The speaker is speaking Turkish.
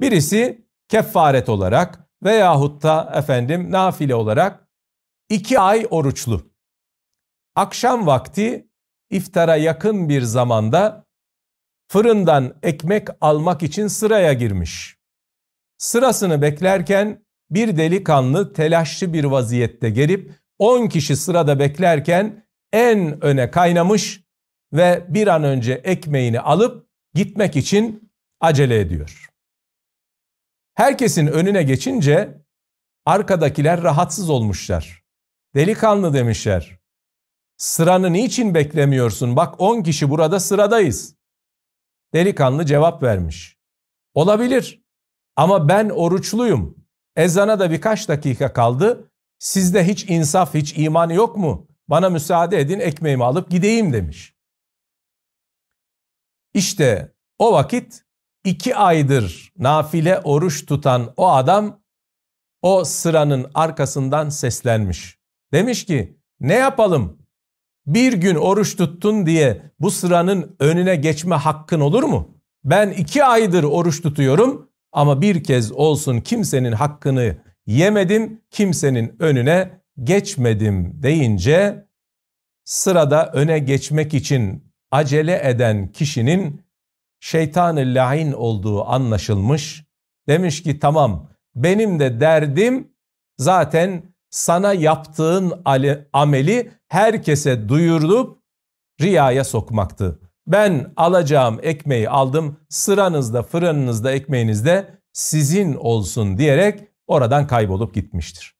Birisi kefaret olarak veyahut da efendim nafile olarak iki ay oruçlu. Akşam vakti iftara yakın bir zamanda fırından ekmek almak için sıraya girmiş. Sırasını beklerken bir delikanlı telaşlı bir vaziyette gelip 10 kişi sırada beklerken en öne kaynamış ve bir an önce ekmeğini alıp gitmek için acele ediyor. Herkesin önüne geçince arkadakiler rahatsız olmuşlar. Delikanlı demişler. Sıranı niçin beklemiyorsun? Bak 10 kişi burada sıradayız. Delikanlı cevap vermiş. Olabilir ama ben oruçluyum. Ezana da birkaç dakika kaldı. Sizde hiç insaf, hiç iman yok mu? Bana müsaade edin ekmeğimi alıp gideyim demiş. İşte o vakit iki aydır nafile oruç tutan o adam o sıranın arkasından seslenmiş. Demiş ki ne yapalım? Bir gün oruç tuttun diye bu sıranın önüne geçme hakkın olur mu? Ben iki aydır oruç tutuyorum ama bir kez olsun kimsenin hakkını yemedim, kimsenin önüne geçmedim deyince sırada öne geçmek için acele eden kişinin şeytanı lahin olduğu anlaşılmış. Demiş ki tamam benim de derdim zaten sana yaptığın ameli herkese duyurulup riyaya sokmaktı. Ben alacağım ekmeği aldım sıranızda fırınınızda ekmeğinizde sizin olsun diyerek oradan kaybolup gitmiştir.